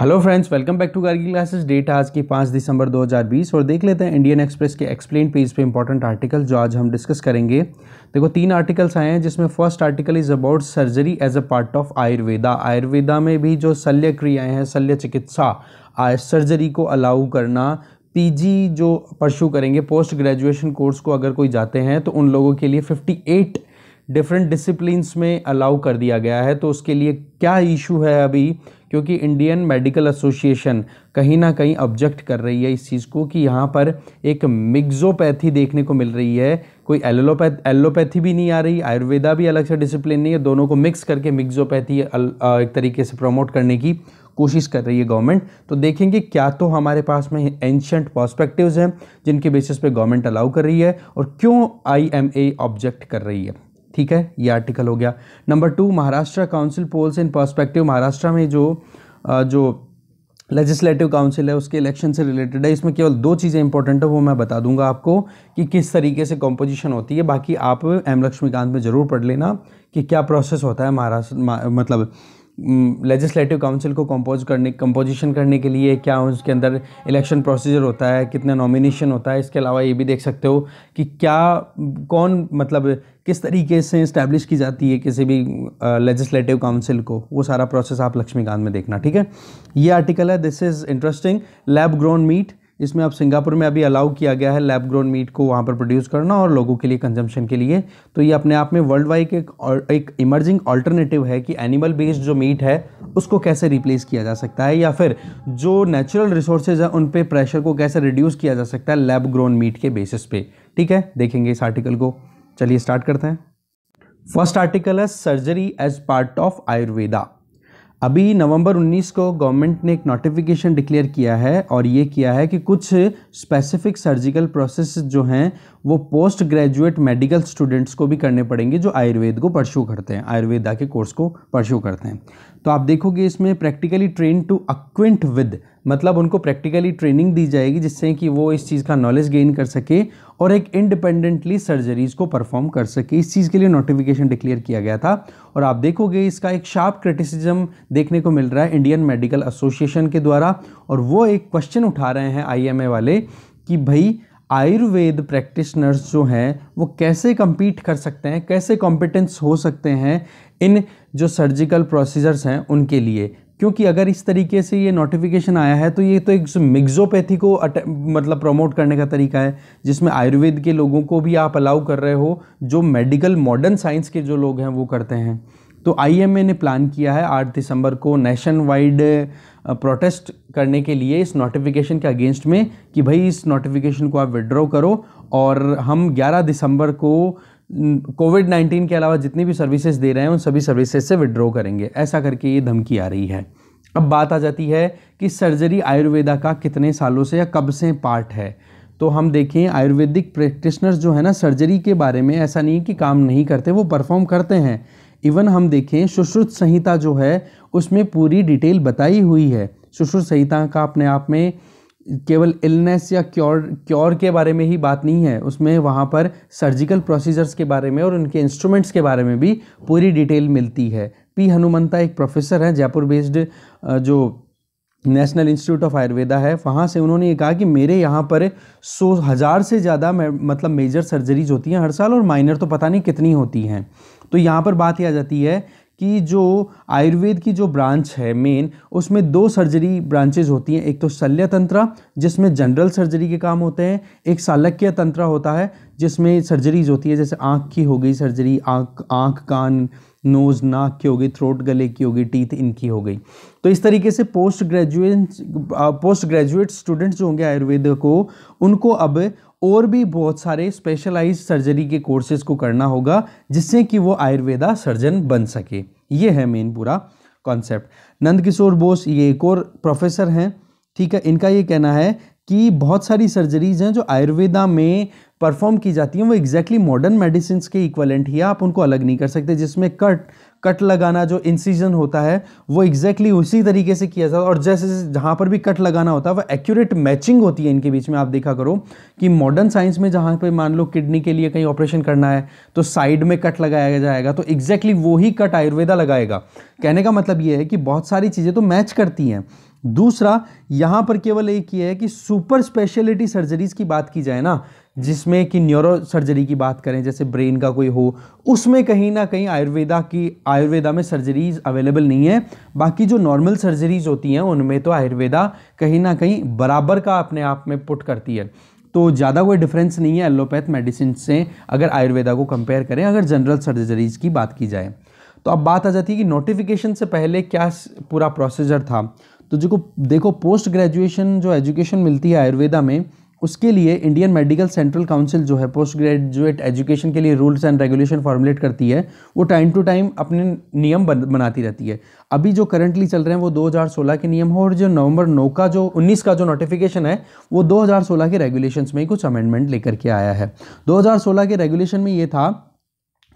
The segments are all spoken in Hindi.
Hello friends welcome back to Gargi classes date आज की पाँच दिसंबर 2020 और देख लेते हैं इंडियन एक्सप्रेस के एक्सप्लेन पेज पे इंपॉर्टेंट आर्टिकल जो आज हम डिस्कस करेंगे देखो तीन आर्टिकल्स आए हैं जिसमें first article is about surgery as a part of Ayurveda Ayurveda में भी जो शल्य क्रियाएँ हैं शल्य चिकित्सा सर्जरी को अलाउ करना पीजी जो परस्यू करेंगे पोस्ट ग्रेजुएशन कोर्स को अगर कोई जाते हैं तो उन लोगों के लिए फिफ्टी डिफरेंट डिसिप्लिनस में अलाउ कर दिया गया है तो उसके लिए क्या इशू है अभी क्योंकि इंडियन मेडिकल एसोसिएशन कहीं ना कहीं ऑब्जेक्ट कर रही है इस चीज़ को कि यहाँ पर एक मिग्जोपैथी देखने को मिल रही है कोई एलोपैथ एलोपैथी भी नहीं आ रही आयुर्वेदा भी अलग से डिसिप्लिन नहीं है दोनों को मिक्स करके मिग्जोपैथी एक तरीके से प्रमोट करने की कोशिश कर रही है गवर्नमेंट तो देखेंगे क्या तो हमारे पास में एंशंट पर्सपेक्टिव्स हैं जिनके बेसिस पे गवर्नमेंट अलाउ कर रही है और क्यों आईएमए ऑब्जेक्ट कर रही है ठीक है ये आर्टिकल हो गया number two Maharashtra council polls in perspective Maharashtra में जो जो लेजिस्लेटिव काउंसिल है उसके इलेक्शन से रिलेटेड है इसमें केवल दो चीज़ें इंपॉर्टेंट है वो मैं बता दूंगा आपको कि किस तरीके से कॉम्पोजिशन होती है बाकी आप एम लक्ष्मीकांत में ज़रूर पढ़ लेना कि क्या प्रोसेस होता है महाराष्ट्र मतलब लेजिस्लेटिव हम्म, काउंसिल को कंपोज करने कंपोजिशन करने के लिए क्या उसके अंदर इलेक्शन प्रोसीजर होता है कितना नॉमिनेशन होता है इसके अलावा ये भी देख सकते हो कि क्या कौन मतलब किस तरीके से इस्टेब्लिश की जाती है किसी भी लेजिस्लेटिव काउंसिल को वो सारा प्रोसेस आप लक्ष्मीकांत में देखना ठीक है ये आर्टिकल है this is interesting lab grown meat इसमें अब सिंगापुर में अभी अलाउ किया गया है लैब ग्रोन मीट को वहाँ पर प्रोड्यूस करना और लोगों के लिए कंजम्पशन के लिए तो ये अपने आप में वर्ल्ड वाइड एक और एक इमर्जिंग ऑल्टरनेटिव है कि एनिमल बेस्ड जो मीट है उसको कैसे रिप्लेस किया जा सकता है या फिर जो नेचुरल रिसोर्सेज हैं उन पर प्रेशर को कैसे रिड्यूस किया जा सकता है लैब ग्रोन मीट के बेसिस पे ठीक है देखेंगे इस आर्टिकल को चलिए स्टार्ट करते हैं फर्स्ट आर्टिकल है surgery as part of Ayurveda अभी नवंबर 19 को गवर्नमेंट ने एक नोटिफिकेशन डिक्लेयर किया है और ये किया है कि कुछ स्पेसिफिक सर्जिकल प्रोसेस जो हैं वो पोस्ट ग्रेजुएट मेडिकल स्टूडेंट्स को भी करने पड़ेंगे जो आयुर्वेद को परशू करते हैं आयुर्वेदा के कोर्स को परशू करते हैं तो आप देखोगे इसमें practically train to acquaint with मतलब उनको प्रैक्टिकली ट्रेनिंग दी जाएगी जिससे कि वो इस चीज़ का नॉलेज गेन कर सके और एक इंडिपेंडेंटली सर्जरीज़ को परफॉर्म कर सके इस चीज़ के लिए नोटिफिकेशन डिक्लेयर किया गया था और आप देखोगे इसका एक शार्प क्रिटिसिज्म देखने को मिल रहा है इंडियन मेडिकल एसोसिएशन के द्वारा और वो एक क्वेश्चन उठा रहे हैं आई वाले कि भाई आयुर्वेद प्रैक्टिशनर्स जो हैं वो कैसे कम्पीट कर सकते हैं कैसे कॉम्पिटेंस हो सकते हैं इन जो सर्जिकल प्रोसीजर्स हैं उनके लिए क्योंकि अगर इस तरीके से ये नोटिफिकेशन आया है तो ये तो एक मिग्जोपैथी को मतलब प्रमोट करने का तरीका है जिसमें आयुर्वेद के लोगों को भी आप अलाउ कर रहे हो जो मेडिकल मॉडर्न साइंस के जो लोग हैं वो करते हैं तो आईएमए ने प्लान किया है 8 दिसंबर को नेशन वाइड प्रोटेस्ट करने के लिए इस नोटिफिकेशन के अगेंस्ट में कि भाई इस नोटिफिकेशन को आप विड्रॉ करो और हम 11 दिसंबर को कोविड 19 के अलावा जितनी भी सर्विसेज दे रहे हैं उन सभी सर्विसेज से विड्रॉ करेंगे ऐसा करके ये धमकी आ रही है अब बात आ जाती है कि सर्जरी आयुर्वेदा का कितने सालों से या कब से पार्ट है तो हम देखें आयुर्वेदिक प्रैक्टिशनर्स जो है ना सर्जरी के बारे में ऐसा नहीं कि काम नहीं करते वो परफॉर्म करते हैं इवन हम देखें सुश्रुत संहिता जो है उसमें पूरी डिटेल बताई हुई है सुश्रुत संहिता का अपने आप में केवल इलनेस या क्योर क्योर के बारे में ही बात नहीं है उसमें वहाँ पर सर्जिकल प्रोसीजर्स के बारे में और उनके इंस्ट्रूमेंट्स के बारे में भी पूरी डिटेल मिलती है पी हनुमंता एक प्रोफेसर हैं जयपुर बेस्ड जो नेशनल इंस्टीट्यूट ऑफ आयुर्वेदा है वहाँ से उन्होंने ये कहा कि मेरे यहाँ पर सौ हज़ार से ज़्यादा मतलब मेजर सर्जरीज होती हैं हर साल और माइनर तो पता नहीं कितनी होती हैं तो यहाँ पर बात यह आ जाती है कि जो आयुर्वेद की जो ब्रांच है मेन उसमें दो सर्जरी ब्रांचेज होती हैं एक तो शल्य तंत्र जिसमें जनरल सर्जरी के काम होते हैं एक शालक्य तंत्र होता है जिसमें सर्जरीज होती है जैसे आँख की हो गई सर्जरी आँख आँख कान नोज नाक की हो गई थ्रोट गले की हो गई टीथ इनकी हो गई तो इस तरीके से post graduate post graduate students जो होंगे आयुर्वेद को उनको अब और भी बहुत सारे स्पेशलाइज सर्जरी के कोर्सेज को करना होगा जिससे कि वो आयुर्वेदा सर्जन बन सके ये है मेन पूरा कॉन्सेप्ट नंदकिशोर बोस ये एक और प्रोफेसर हैं ठीक है इनका ये कहना है कि बहुत सारी सर्जरीज हैं जो आयुर्वेदा में परफॉर्म की जाती हैं वो एग्जैक्टली मॉडर्न मेडिसिन के इक्वलेंट ही आप उनको अलग नहीं कर सकते जिसमें कट कट लगाना जो इंसिजन होता है वो एग्जैक्टली exactly उसी तरीके से किया जाता है और जैसे जहाँ पर भी कट लगाना होता है वो एक्यूरेट मैचिंग होती है इनके बीच में आप देखा करो कि मॉडर्न साइंस में जहाँ पर मान लो किडनी के लिए कहीं ऑपरेशन करना है तो साइड में कट लगाया जाएगा तो एग्जैक्टली exactly वो ही कट आयुर्वेदा लगाएगा कहने का मतलब ये है कि बहुत सारी चीज़ें तो मैच करती हैं दूसरा यहाँ पर केवल एक ही है कि सुपर स्पेशलिटी सर्जरीज़ की बात की जाए ना जिसमें कि न्यूरो सर्जरी की बात करें जैसे ब्रेन का कोई हो उसमें कहीं ना कहीं आयुर्वेदा की आयुर्वेदा में सर्जरीज अवेलेबल नहीं है बाकी जो नॉर्मल सर्जरीज होती हैं उनमें तो आयुर्वेदा कहीं ना कहीं बराबर का अपने आप में पुट करती है तो ज़्यादा कोई डिफरेंस नहीं है एलोपैथ मेडिसिन से अगर आयुर्वेदा को कंपेयर करें अगर जनरल सर्जरीज की बात की जाए तो अब बात आ जाती है कि नोटिफिकेशन से पहले क्या पूरा प्रोसीजर था तो जो देखो पोस्ट ग्रेजुएशन जो एजुकेशन मिलती है आयुर्वेदा में उसके लिए इंडियन मेडिकल सेंट्रल काउंसिल जो है पोस्ट ग्रेजुएट एजुकेशन के लिए रूल्स एंड रेगुलेशन फॉर्मुलेट करती है वो टाइम टू टाइम अपने नियम बनाती रहती है अभी जो करंटली चल रहे हैं वो 2016 के नियम हो और जो नवंबर 9 का जो 19 का जो नोटिफिकेशन है वो 2016 के रेगुलेशंस में कुछ अमेंडमेंट लेकर के आया है 2016 के रेगुलेशन में ये था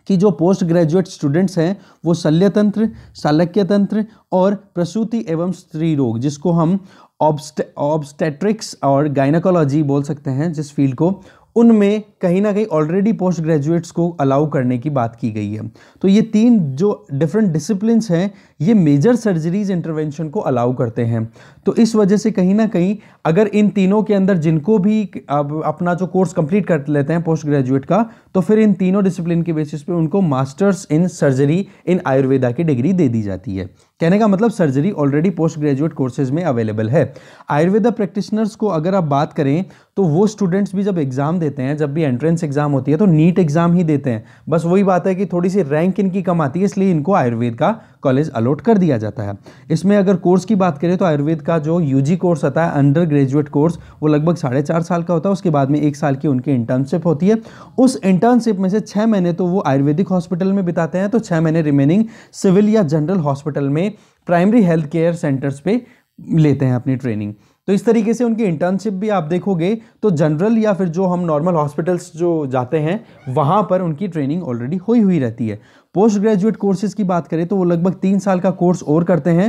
कि जो पोस्ट ग्रेजुएट स्टूडेंट्स हैं वो शल्य तंत्र शालक्य तंत्र और प्रसूति एवं स्त्री रोग जिसको हम ऑब्स्टेट्रिक्स और गाइनाकोलॉजी बोल सकते हैं जिस फील्ड को उनमें कहीं ना कहीं ऑलरेडी पोस्ट ग्रेजुएट्स को अलाउ करने की बात की गई है तो ये तीन जो डिफरेंट डिसिप्लिन हैं ये मेजर सर्जरीज इंटरवेंशन को अलाउ करते हैं तो इस वजह से कहीं ना कहीं अगर इन तीनों के अंदर जिनको भी अब अपना जो कोर्स कंप्लीट कर लेते हैं पोस्ट ग्रेजुएट का तो फिर इन तीनों डिसिप्लिन के बेसिस पे उनको masters in surgery in Ayurveda की डिग्री दे दी जाती है कहने का मतलब surgery already post graduate courses में अवेलेबल है आयुर्वेदा प्रैक्टिशनर्स को अगर आप बात करें तो वो स्टूडेंट्स भी जब एग्ज़ाम देते हैं जब भी एंट्रेंस एग्ज़ाम होती है तो नीट एग्ज़ाम ही देते हैं बस वही बात है कि थोड़ी सी रैंक इनकी कम आती है इसलिए इनको आयुर्वेद का कॉलेज अलो अलॉट कर दिया जाता है इसमें अगर कोर्स की बात करें तो आयुर्वेद का जो यूजी कोर्स आता है अंडर ग्रेजुएट कोर्स वो लगभग साढ़े चार साल का होता है उसके बाद में एक साल की उनकी इंटर्नशिप होती है उस इंटर्नशिप में से छः महीने तो वो आयुर्वेदिक हॉस्पिटल में बिताते हैं तो छः महीने रिमेनिंग सिविल या जनरल हॉस्पिटल में प्राइमरी हेल्थ केयर सेंटर्स पर लेते हैं अपनी ट्रेनिंग तो इस तरीके से उनकी इंटर्नशिप भी आप देखोगे तो जनरल या फिर जो हम नॉर्मल हॉस्पिटल्स जो जाते हैं वहाँ पर उनकी ट्रेनिंग ऑलरेडी हुई हुई रहती है पोस्ट ग्रेजुएट कोर्सेज की बात करें तो वो लगभग तीन साल का कोर्स और करते हैं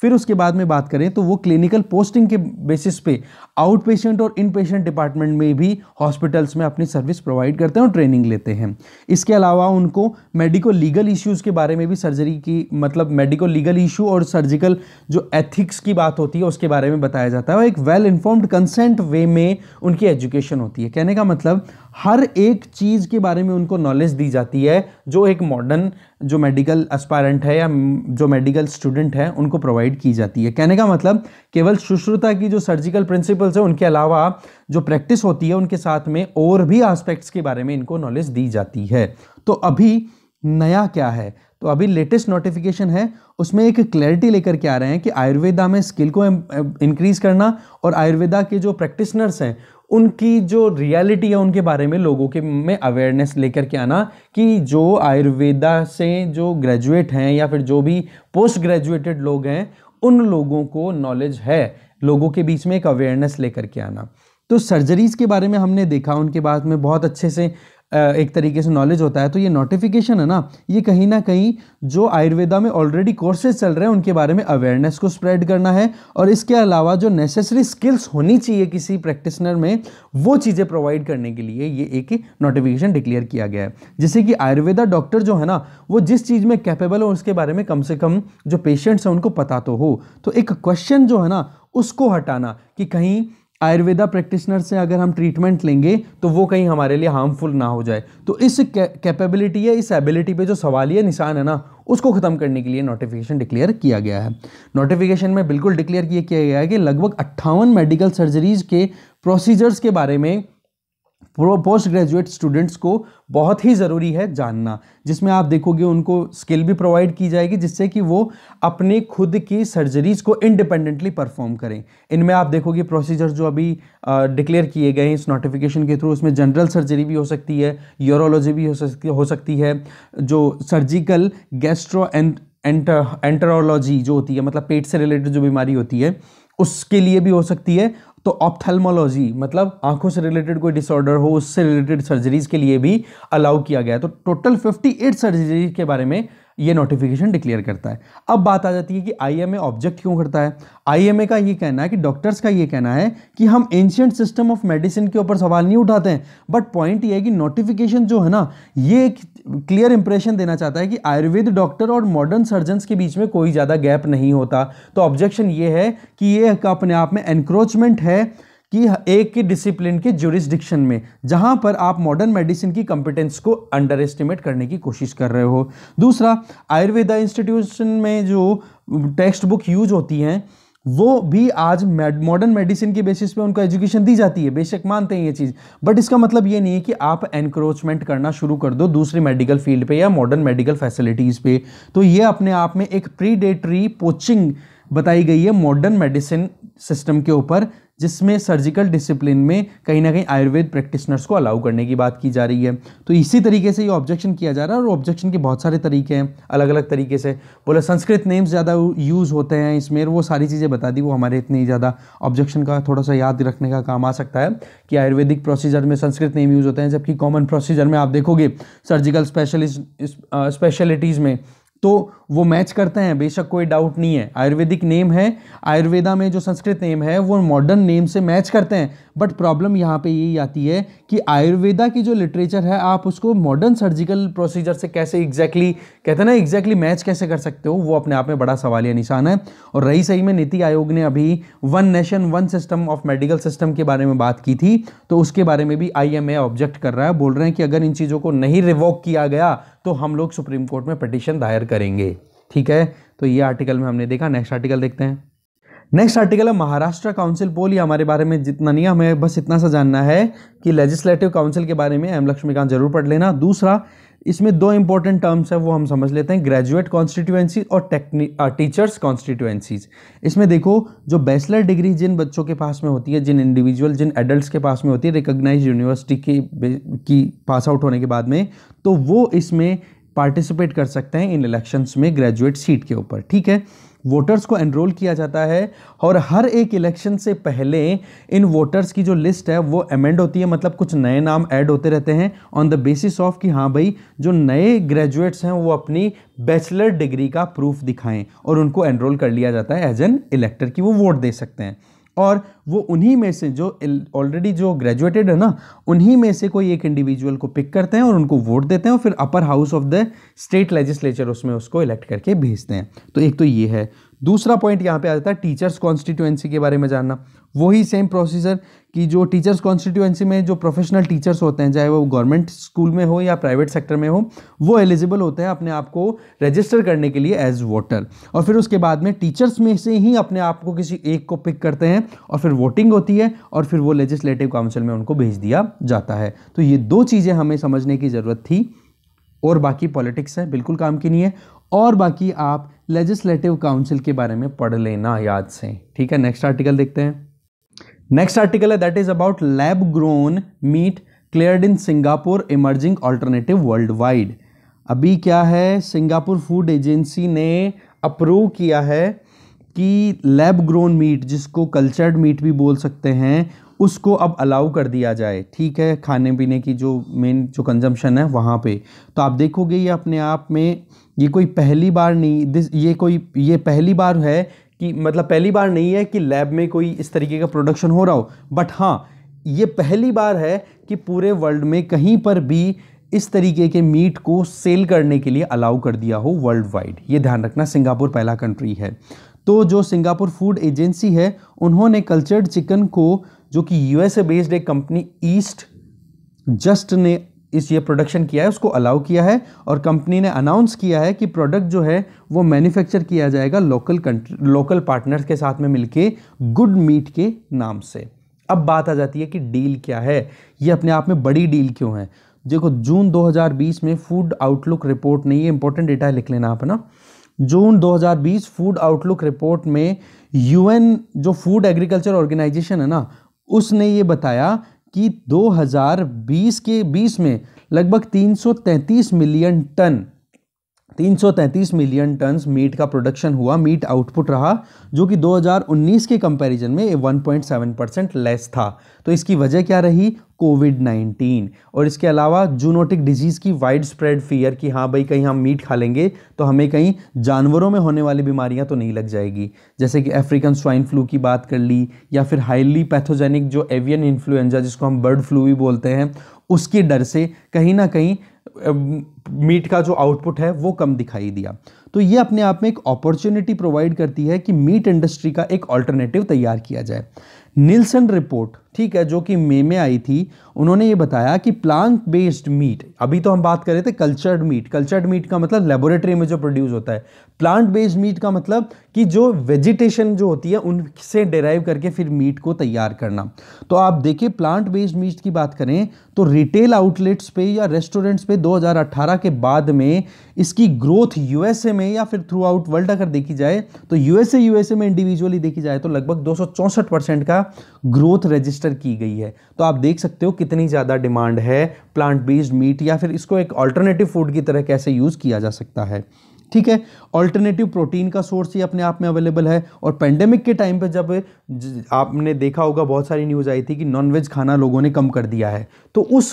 फिर उसके बाद में बात करें तो वो क्लिनिकल पोस्टिंग के बेसिस पे आउट पेशेंट और इन पेशेंट डिपार्टमेंट में भी हॉस्पिटल्स में अपनी सर्विस प्रोवाइड करते हैं और ट्रेनिंग लेते हैं इसके अलावा उनको मेडिको लीगल इश्यूज़ के बारे में भी सर्जरी की मतलब मेडिको लीगल इशू और सर्जिकल जो एथिक्स की बात होती है उसके बारे में बताया जाता है और एक वेल इन्फॉर्म्ड कंसेंट वे में उनकी एजुकेशन होती है कहने का मतलब हर एक चीज़ के बारे में उनको नॉलेज दी जाती है जो एक मॉडर्न जो मेडिकल अस्पायरेंट है या जो मेडिकल स्टूडेंट है उनको प्रोवाइड की जाती है कहने का मतलब केवल सुश्रुता की जो सर्जिकल प्रिंसिपल प्रिंसिपल्स हैं उनके अलावा जो प्रैक्टिस होती है उनके साथ में और भी आस्पेक्ट्स के बारे में इनको नॉलेज दी जाती है तो अभी नया क्या है तो अभी लेटेस्ट नोटिफिकेशन है उसमें एक क्लैरिटी लेकर के आ रहे हैं कि आयुर्वेदा में स्किल को इंक्रीज करना और आयुर्वेदा के जो प्रैक्टिसनर्स हैं उनकी जो रियलिटी है उनके बारे में लोगों के में अवेयरनेस लेकर के आना कि जो आयुर्वेदा से जो ग्रेजुएट हैं या फिर जो भी पोस्ट ग्रेजुएटेड लोग हैं उन लोगों को नॉलेज है लोगों के बीच में एक अवेयरनेस लेकर के आना तो सर्जरीज़ के बारे में हमने देखा उनके बाद में बहुत अच्छे से एक तरीके से नॉलेज होता है तो ये नोटिफिकेशन है ना ये कहीं ना कहीं जो आयुर्वेदा में ऑलरेडी कोर्सेज चल रहे हैं उनके बारे में अवेयरनेस को स्प्रेड करना है और इसके अलावा जो नेसेसरी स्किल्स होनी चाहिए किसी प्रैक्टिसनर में वो चीज़ें प्रोवाइड करने के लिए ये एक नोटिफिकेशन डिक्लेयर किया गया है जैसे कि आयुर्वेदा डॉक्टर जो है ना वो जिस चीज़ में कैपेबल हो उसके बारे में कम से कम जो पेशेंट्स हैं उनको पता तो हो तो एक क्वेश्चन जो है ना उसको हटाना कि कहीं आयुर्वेदा प्रैक्टिशनर से अगर हम ट्रीटमेंट लेंगे तो वो कहीं हमारे लिए हार्मफुल ना हो जाए तो इस कैपेबिलिटी या इस एबिलिटी पे जो सवाल या निशान है ना उसको ख़त्म करने के लिए नोटिफिकेशन डिक्लेयर किया गया है नोटिफिकेशन में बिल्कुल डिक्लेयर ये किया गया है कि लगभग अट्ठावन मेडिकल सर्जरीज के प्रोसीजर्स के बारे में पोस्ट ग्रेजुएट स्टूडेंट्स को बहुत ही ज़रूरी है जानना जिसमें आप देखोगे उनको स्किल भी प्रोवाइड की जाएगी जिससे कि वो अपने खुद की सर्जरीज को इंडिपेंडेंटली परफॉर्म करें इनमें आप देखोगे प्रोसीजर जो अभी डिक्लेयर किए गए हैं इस नोटिफिकेशन के थ्रू उसमें जनरल सर्जरी भी हो सकती है यूरोलॉजी भी हो सकती हो सकती है जो सर्जिकल गैस्ट्रो एंटर एंटरोलॉजी जो होती है मतलब पेट से रिलेटेड जो बीमारी होती है उसके लिए भी हो सकती है तो ऑप्थेलमोलॉजी मतलब आंखों से रिलेटेड कोई डिसऑर्डर हो उससे रिलेटेड सर्जरीज के लिए भी अलाउ किया गया तो टोटल 58 सर्जरीज के बारे में ये नोटिफिकेशन डिक्लेयर करता है अब बात आ जाती है कि आईएमए ऑब्जेक्ट क्यों करता है आईएमए का ये कहना है कि डॉक्टर्स का ये कहना है कि हम एंशियंट सिस्टम ऑफ मेडिसिन के ऊपर सवाल नहीं उठाते हैं बट पॉइंट ये है कि नोटिफिकेशन जो है ना ये एक क्लियर इंप्रेशन देना चाहता है कि आयुर्वेद डॉक्टर और मॉडर्न सर्जन्स के बीच में कोई ज़्यादा गैप नहीं होता तो ऑब्जेक्शन ये है कि ये अपने आप में एनक्रोचमेंट है कि एक के डिसिप्लिन के जुरिस्डिक्शन में जहां पर आप मॉडर्न मेडिसिन की कॉम्पिटेंस को अंडर एस्टिमेट करने की कोशिश कर रहे हो दूसरा आयुर्वेदा इंस्टीट्यूशन में जो टेक्स्ट बुक यूज होती हैं वो भी आज मॉडर्न मेडिसिन के बेसिस पे उनको एजुकेशन दी जाती है बेशक मानते हैं ये चीज़ बट इसका मतलब ये नहीं है कि आप एनक्रोचमेंट करना शुरू कर दो दूसरे मेडिकल फील्ड पे या मॉडर्न मेडिकल फैसिलिटीज़ पे तो ये अपने आप में एक प्रीडेटरी पोचिंग बताई गई है मॉडर्न मेडिसिन सिस्टम के ऊपर जिसमें सर्जिकल डिसिप्लिन में कहीं ना कहीं आयुर्वेद प्रैक्टिशनर्स को अलाउ करने की बात की जा रही है तो इसी तरीके से ये ऑब्जेक्शन किया जा रहा है और ऑब्जेक्शन के बहुत सारे तरीके हैं अलग अलग तरीके से बोले संस्कृत नेम्स ज़्यादा यूज़ होते हैं इसमें वो सारी चीज़ें बता दी वो हमारे इतने ही ज़्यादा ऑब्जेक्शन का थोड़ा सा याद रखने का काम आ सकता है कि आयुर्वेदिक प्रोसीजर में संस्कृत नेम यूज़ होते हैं जबकि कॉमन प्रोसीजर में आप देखोगे सर्जिकल स्पेशलिस्ट स्पेशलिटीज़ में तो वो मैच करते हैं बेशक कोई डाउट नहीं है आयुर्वेदिक नेम है आयुर्वेदा में जो संस्कृत नेम है वो मॉडर्न नेम से मैच करते हैं बट प्रॉब्लम यहाँ पे यही आती है कि आयुर्वेदा की जो लिटरेचर है आप उसको मॉडर्न सर्जिकल प्रोसीजर से कैसे एग्जैक्टली exactly, कहते हैं ना एग्जैक्टली exactly मैच कैसे कर सकते हो वो अपने आप में बड़ा सवाल या निशान है और रही सही में नीति आयोग ने अभी one nation one system of medical system के बारे में बात की थी तो उसके बारे में भी आई एम ए ऑब्जेक्ट कर रहा है बोल रहे हैं कि अगर इन चीज़ों को नहीं रिवोक किया गया तो हम लोग सुप्रीम कोर्ट में पटिशन दायर करेंगे ठीक है तो ये आर्टिकल में हमने देखा नेक्स्ट आर्टिकल देखते हैं नेक्स्ट आर्टिकल है महाराष्ट्र काउंसिल पोल या हमारे बारे में जितना नहीं हमें बस इतना सा जानना है कि लेजिस्लेटिव काउंसिल के बारे में एम लक्ष्मीकांत जरूर पढ़ लेना दूसरा इसमें दो इंपॉर्टेंट टर्म्स है वो हम समझ लेते हैं ग्रेजुएट कॉन्स्टिट्यूएंसी और टेक्नी टीचर्स कॉन्स्टिट्यूएंसीज इसमें देखो जो बैचलर डिग्री जिन बच्चों के पास में होती है जिन इंडिविजुअल जिन एडल्ट्स के पास में होती है रिकग्नाइज यूनिवर्सिटी की की पास आउट होने के बाद में तो वो इसमें पार्टिसिपेट कर सकते हैं इन इलेक्शंस में ग्रेजुएट सीट के ऊपर ठीक है वोटर्स को एनरोल किया जाता है और हर एक इलेक्शन से पहले इन वोटर्स की जो लिस्ट है वो अमेंड होती है मतलब कुछ नए नाम ऐड होते रहते हैं ऑन द बेसिस ऑफ कि हाँ भाई जो नए ग्रेजुएट्स हैं वो अपनी बैचलर डिग्री का प्रूफ दिखाएं और उनको एनरोल कर लिया जाता है एज एन इलेक्टर कि वो वोट दे सकते हैं और वो उन्हीं में से जो ऑलरेडी जो ग्रेजुएटेड है ना उन्हीं में से कोई एक इंडिविजुअल को पिक करते हैं और उनको वोट देते हैं और फिर upper house of the state legislature उसमें उसको इलेक्ट करके भेजते हैं तो एक तो ये है दूसरा पॉइंट यहाँ पे आ जाता है टीचर्स कॉन्स्टिट्यूएंसी के बारे में जानना वही सेम प्रोसीजर कि जो टीचर्स कॉन्स्टिट्यूएंसी में जो प्रोफेशनल टीचर्स होते हैं चाहे वो गवर्नमेंट स्कूल में हो या प्राइवेट सेक्टर में हो वो एलिजिबल होते हैं अपने आप को रजिस्टर करने के लिए एज वोटर और फिर उसके बाद में टीचर्स में से ही अपने आप को किसी एक को पिक करते हैं और फिर वोटिंग होती है और फिर वो लेजिस्लेटिव काउंसिल में उनको भेज दिया जाता है तो ये दो चीज़ें हमें समझने की ज़रूरत थी और बाकी पॉलिटिक्स है बिल्कुल काम की नहीं है और बाकी आप लेजिस्लेटिव काउंसिल के बारे में पढ़ लेना याद से ठीक है नेक्स्ट आर्टिकल देखते हैं नेक्स्ट आर्टिकल है that is about lab grown meat cleared in Singapore emerging alternative world wide अभी क्या है सिंगापुर फूड एजेंसी ने अप्रूव किया है कि लैब ग्रोन मीट जिसको कल्चर्ड मीट भी बोल सकते हैं उसको अब अलाउ कर दिया जाए ठीक है खाने पीने की जो मेन जो कंजम्पशन है वहाँ पे तो आप देखोगे ये अपने आप में ये कोई पहली बार नहीं दिस ये कोई ये पहली बार है कि मतलब पहली बार नहीं है कि लैब में कोई इस तरीके का प्रोडक्शन हो रहा हो बट हाँ ये पहली बार है कि पूरे वर्ल्ड में कहीं पर भी इस तरीके के मीट को सेल करने के लिए अलाउ कर दिया हो वर्ल्ड वाइड ये ध्यान रखना सिंगापुर पहला कंट्री है तो जो सिंगापुर फूड एजेंसी है उन्होंने कल्चर्ड चिकन को जो कि यूएसए बेस्ड एक कंपनी ईस्ट जस्ट ने इस ये प्रोडक्शन किया है उसको अलाउ किया है और कंपनी ने अनाउंस किया है कि प्रोडक्ट जो है वो मैन्युफैक्चर किया जाएगा लोकल कंट्री लोकल पार्टनर्स के साथ में मिलके गुड मीट के नाम से अब बात आ जाती है कि डील क्या है ये अपने आप में बड़ी डील क्यों है देखो जून 2020 में फूड आउटलुक रिपोर्ट नहीं ये इंपॉर्टेंट डेटा लिख लेना अपना जून 2020 फूड आउटलुक रिपोर्ट में यूएन जो फूड एग्रीकल्चर ऑर्गेनाइजेशन है ना उसने ये बताया कि 2020 के 20 में लगभग 333 million ton 333 million ton meat का प्रोडक्शन हुआ मीट आउटपुट रहा जो कि 2019 के कंपैरिजन में 1.7 परसेंट लेस था तो इसकी वजह क्या रही कोविड 19 और इसके अलावा जूनोटिक डिजीज़ की वाइड स्प्रेड फियर कि हाँ भाई कहीं हम मीट खा लेंगे तो हमें कहीं जानवरों में होने वाली बीमारियां तो नहीं लग जाएगी जैसे कि अफ्रीकन स्वाइन फ्लू की बात कर ली या फिर हाईली पैथोजेनिक जो एवियन इन्फ्लुएंजा जिसको हम बर्ड फ्लू भी बोलते हैं उसके डर से कहीं ना कहीं मीट का जो आउटपुट है वो कम दिखाई दिया तो ये अपने आप में एक अपॉर्चुनिटी प्रोवाइड करती है कि मीट इंडस्ट्री का एक ऑल्टरनेटिव तैयार किया जाए नीलसन रिपोर्ट ठीक है जो कि मे में आई थी उन्होंने ये बताया कि प्लांट बेस्ड मीट अभी तो हम बात कर रहे थे कल्चर्ड मीट कल्चर्ड मीट का मतलब लेबोरेटरी में जो प्रोड्यूस होता है प्लांट बेस्ड मीट का मतलब कि जो वेजिटेशन जो होती है उनसे डेराइव करके फिर मीट को तैयार करना तो आप देखिए प्लांट बेस्ड मीट की बात करें तो रिटेल आउटलेट्स पे या रेस्टोरेंट्स पे 2018 के बाद में इसकी ग्रोथ यूएसए में या फिर थ्रू आउट वर्ल्ड अगर देखी जाए तो यूएसए यूएसए में इंडिविजुअली देखी जाए तो लगभग दो का ज़्यादा ग्रोथ रजिस्टर की गई है तो आप देख सकते हो कितनी ज़्यादा डिमांड है प्लांट बेस्ड मीट या फिर इसको एक ऑल्टरनेटिव फूड की तरह कैसे यूज़ किया जा सकता है ठीक है ऑल्टरनेटिव प्रोटीन का सोर्स ही अपने आप में अवेलेबल है और पेंडेमिक के टाइम पर जब आपने देखा होगा बहुत सारी न्यूज़ आई थी कि नॉनवेज खाना लोगों ने कम कर दिया है तो उस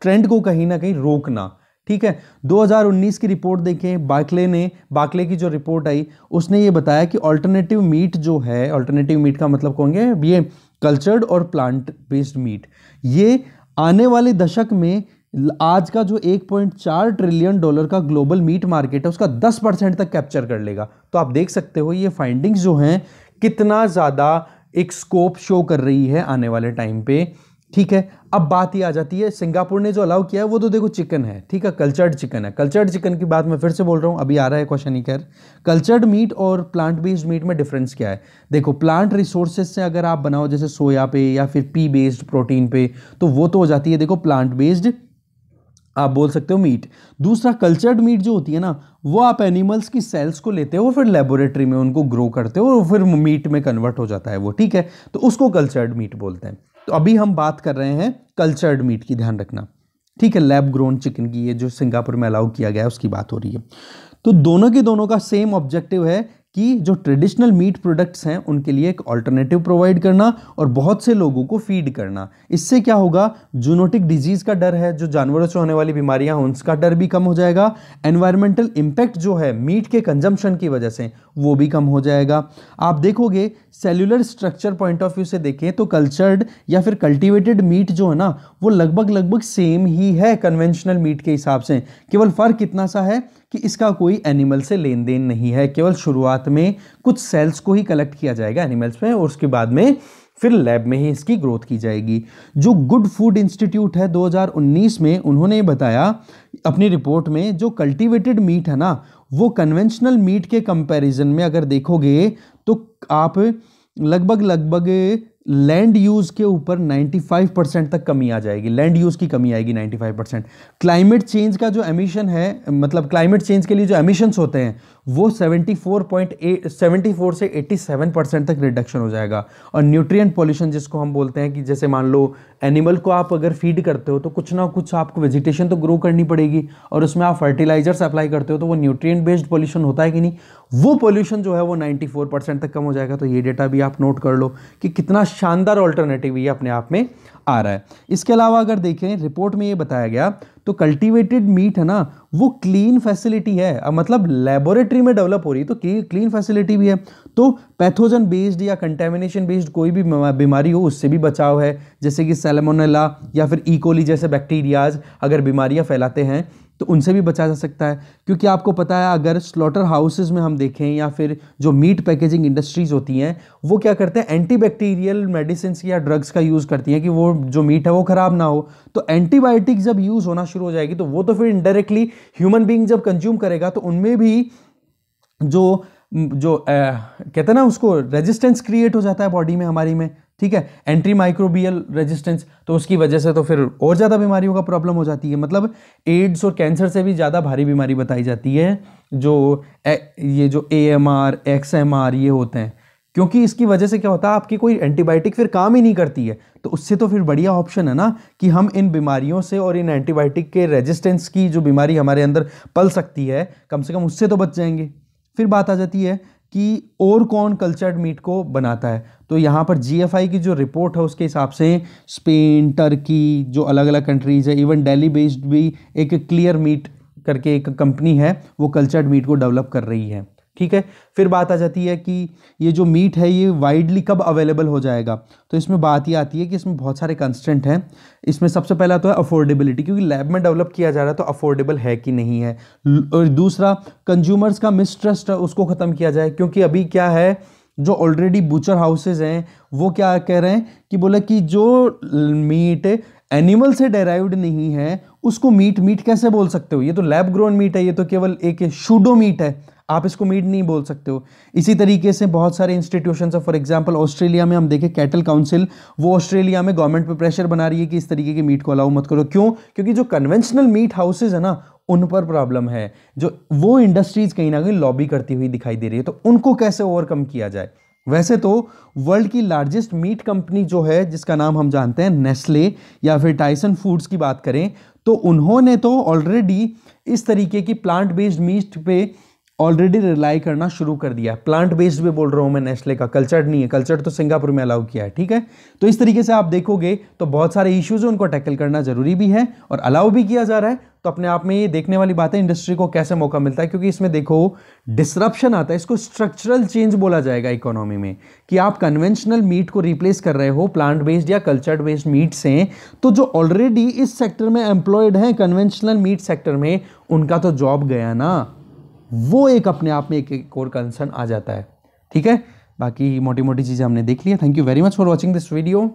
ट्रेंड को कहीं ना कहीं रोकना ठीक है 2019 की रिपोर्ट देखें बाकले ने बाकले की जो रिपोर्ट आई उसने ये बताया कि ऑल्टरनेटिव मीट जो है ऑल्टरनेटिव मीट का मतलब कहेंगे ये कल्चर्ड और प्लांट बेस्ड मीट ये आने वाले दशक में आज का जो 1.4 ट्रिलियन डॉलर का ग्लोबल मीट मार्केट है उसका 10 परसेंट तक कैप्चर कर लेगा तो आप देख सकते हो ये फाइंडिंग्स जो हैं कितना ज़्यादा एक स्कोप शो कर रही है आने वाले टाइम पे ठीक है अब बात ही आ जाती है सिंगापुर ने जो अलाउ किया है वो तो देखो चिकन है ठीक है कल्चर्ड चिकन है कल्चर्ड चिकन की बात मैं फिर से बोल रहा हूँ अभी आ रहा है क्वेश्चन ही कर कल्चर्ड मीट और प्लांट बेस्ड मीट में डिफरेंस क्या है देखो प्लांट रिसोर्सेज से अगर आप बनाओ जैसे सोया पे या फिर पी बेस्ड प्रोटीन पे तो वो तो हो जाती है देखो प्लांट बेस्ड आप बोल सकते हो मीट दूसरा कल्चर्ड मीट जो होती है ना वो आप एनिमल्स की सेल्स को लेते हो फिर लेबोरेटरी में उनको ग्रो करते हो और फिर मीट में कन्वर्ट हो जाता है वो ठीक है तो उसको कल्चर्ड मीट बोलते हैं तो अभी हम बात कर रहे हैं कल्चर्ड मीट की ध्यान रखना ठीक है लैब ग्रोन चिकन की ये जो सिंगापुर में अलाउ किया गया है उसकी बात हो रही है तो दोनों के दोनों का सेम ऑब्जेक्टिव है कि जो ट्रेडिशनल मीट प्रोडक्ट्स हैं उनके लिए एक ऑल्टरनेटिव प्रोवाइड करना और बहुत से लोगों को फीड करना इससे क्या होगा जूनोटिक डिजीज़ का डर है जो जानवरों से होने वाली बीमारियां हैं उनका डर भी कम हो जाएगा एनवायरमेंटल इम्पैक्ट जो है मीट के कंजम्पशन की वजह से वो भी कम हो जाएगा आप देखोगे cellular structure point of view से देखें तो कल्चर्ड या फिर कल्टीवेटेड मीट जो है ना वो लगभग लगभग सेम ही है कन्वेंशनल मीट के हिसाब से केवल फ़र्क कितना सा है कि इसका कोई एनिमल से लेन देन नहीं है केवल शुरुआत में कुछ सेल्स को ही कलेक्ट किया जाएगा एनिमल्स में और उसके बाद में फिर लैब में ही इसकी ग्रोथ की जाएगी जो गुड फूड इंस्टीट्यूट है 2019 में उन्होंने बताया अपनी रिपोर्ट में जो कल्टीवेटेड मीट है ना वो कन्वेंशनल मीट के कंपैरिजन में अगर देखोगे तो आप लगभग लगभग लैंड यूज़ के ऊपर 95 परसेंट तक कमी आ जाएगी लैंड यूज़ की कमी आएगी 95 परसेंट क्लाइमेट चेंज का जो एमिशन है मतलब क्लाइमेट चेंज के लिए जो एमिशंस होते हैं वो 74.8 74 से 87 परसेंट तक रिडक्शन हो जाएगा और न्यूट्रिएंट पॉल्यूशन जिसको हम बोलते हैं कि जैसे मान लो एनिमल को आप अगर फीड करते हो तो कुछ ना कुछ आपको वेजिटेशन तो ग्रो करनी पड़ेगी और उसमें आप फर्टिलाइजर्स अप्लाई करते हो तो वो न्यूट्रिएंट बेस्ड पॉल्यूशन होता है कि नहीं वो पॉल्यूशन जो है वो नाइन्टी परसेंट तक कम हो जाएगा तो ये डेटा भी आप नोट कर लो कि कितना शानदार ऑल्टरनेटिव ये अपने आप में आ रहा है इसके अलावा अगर देखें रिपोर्ट में ये बताया गया तो कल्टीवेटेड मीट है ना वो क्लीन फैसिलिटी है मतलब लेबोरेटरी में डेवलप हो रही है तो क्लीन फैसिलिटी भी है तो पैथोजन बेस्ड या कंटेमिनेशन बेस्ड कोई भी बीमारी हो उससे भी बचाव है जैसे कि सेलेमोनेला या फिर ईकोली e. जैसे बैक्टीरियाज अगर बीमारियाँ फैलाते हैं तो उनसे भी बचा जा सकता है क्योंकि आपको पता है अगर स्लॉटर हाउसेज में हम देखें या फिर जो मीट पैकेजिंग इंडस्ट्रीज़ होती हैं वो क्या करते हैं एंटीबैक्टीरियल मेडिसिन या ड्रग्स का यूज़ करती हैं कि वो जो मीट है वो ख़राब ना हो तो एंटीबायोटिक जब यूज़ होना शुरू हो जाएगी तो वो तो फिर इनडायरेक्टली ह्यूमन बींग जब कंज्यूम करेगा तो उनमें भी जो जो आ, कहते हैं ना उसको रेजिस्टेंस क्रिएट हो जाता है बॉडी में हमारी में ठीक है एंट्री माइक्रोबियल रेजिस्टेंस तो उसकी वजह से तो फिर और ज़्यादा बीमारियों का प्रॉब्लम हो जाती है मतलब एड्स और कैंसर से भी ज़्यादा भारी बीमारी बताई जाती है जो ए, ये जो A M R X M R ये होते हैं क्योंकि इसकी वजह से क्या होता है आपकी कोई एंटीबायोटिक फिर काम ही नहीं करती है तो उससे तो फिर बढ़िया ऑप्शन है ना कि हम इन बीमारियों से और इन एंटीबायोटिक के रेजिस्टेंस की जो बीमारी हमारे अंदर पल सकती है कम से कम उससे तो बच जाएंगे फिर बात आ जाती है कि और कौन कल्चर्ड मीट को बनाता है तो यहाँ पर जीएफआई की जो रिपोर्ट है उसके हिसाब से स्पेन टर्की जो अलग अलग कंट्रीज़ है इवन डेली बेस्ड भी एक क्लियर मीट करके एक कंपनी है वो कल्चर्ड मीट को डेवलप कर रही है ठीक है फिर बात आ जाती है कि ये जो मीट है ये वाइडली कब अवेलेबल हो जाएगा तो इसमें बात ये आती है कि इसमें बहुत सारे कंस्टेंट हैं इसमें सबसे पहला तो है अफोर्डेबिलिटी क्योंकि लैब में डेवलप किया जा रहा है तो अफोर्डेबल है कि नहीं है और दूसरा कंज्यूमर्स का मिसट्रस्ट उसको ख़त्म किया जाए क्योंकि अभी क्या है जो ऑलरेडी बूचर हाउसेज हैं वो क्या कह रहे हैं कि बोला कि जो मीट एनिमल से डेराइव्ड नहीं है उसको मीट मीट कैसे बोल सकते हो ये तो लैब ग्रोन मीट है ये तो केवल एक शूडो मीट है आप इसको मीट नहीं बोल सकते हो इसी तरीके से बहुत सारे इंस्टीट्यूशन है फॉर एग्जाम्पल ऑस्ट्रेलिया में हम देखें कैटल काउंसिल वो ऑस्ट्रेलिया में गवर्नमेंट पर प्रेशर बना रही है कि इस तरीके के मीट को अलाउ मत करो क्यों क्योंकि जो कन्वेंशनल मीट हाउसेज है ना उन पर प्रॉब्लम है जो वो इंडस्ट्रीज कहीं ना कहीं लॉबी करती हुई दिखाई दे रही है तो उनको कैसे ओवरकम किया जाए वैसे तो वर्ल्ड की लार्जेस्ट मीट कंपनी जो है जिसका नाम हम जानते हैं नेस्ले या फिर टाइसन फूड्स की बात करें तो उन्होंने तो ऑलरेडी इस तरीके की प्लांट बेस्ड मीट पे ऑलरेडी रिलाई करना शुरू कर दिया है प्लांट बेस्ड भी बोल रहा हूँ मैं नेस्ले का कल्चर्ड नहीं है कल्चर्ड तो सिंगापुर में अलाउ किया है ठीक है तो इस तरीके से आप देखोगे तो बहुत सारे इश्यूज़ हैं उनको टैकल करना ज़रूरी भी है और अलाउ भी किया जा रहा है तो अपने आप में ये देखने वाली बात है इंडस्ट्री को कैसे मौका मिलता है क्योंकि इसमें देखो डिसरप्शन आता है इसको स्ट्रक्चरल चेंज बोला जाएगा इकोनॉमी में कि आप कन्वेंशनल मीट को रिप्लेस कर रहे हो प्लांट बेस्ड या कल्चर्ड बेस्ड मीट से तो जो ऑलरेडी इस सेक्टर में एम्प्लॉयड हैं कन्वेंशनल मीट सेक्टर में उनका तो जॉब गया ना वो एक अपने आप में एक एक और कंसर्न आ जाता है ठीक है बाकी मोटी मोटी चीज़ें हमने देख लिया thank you very much for watching this video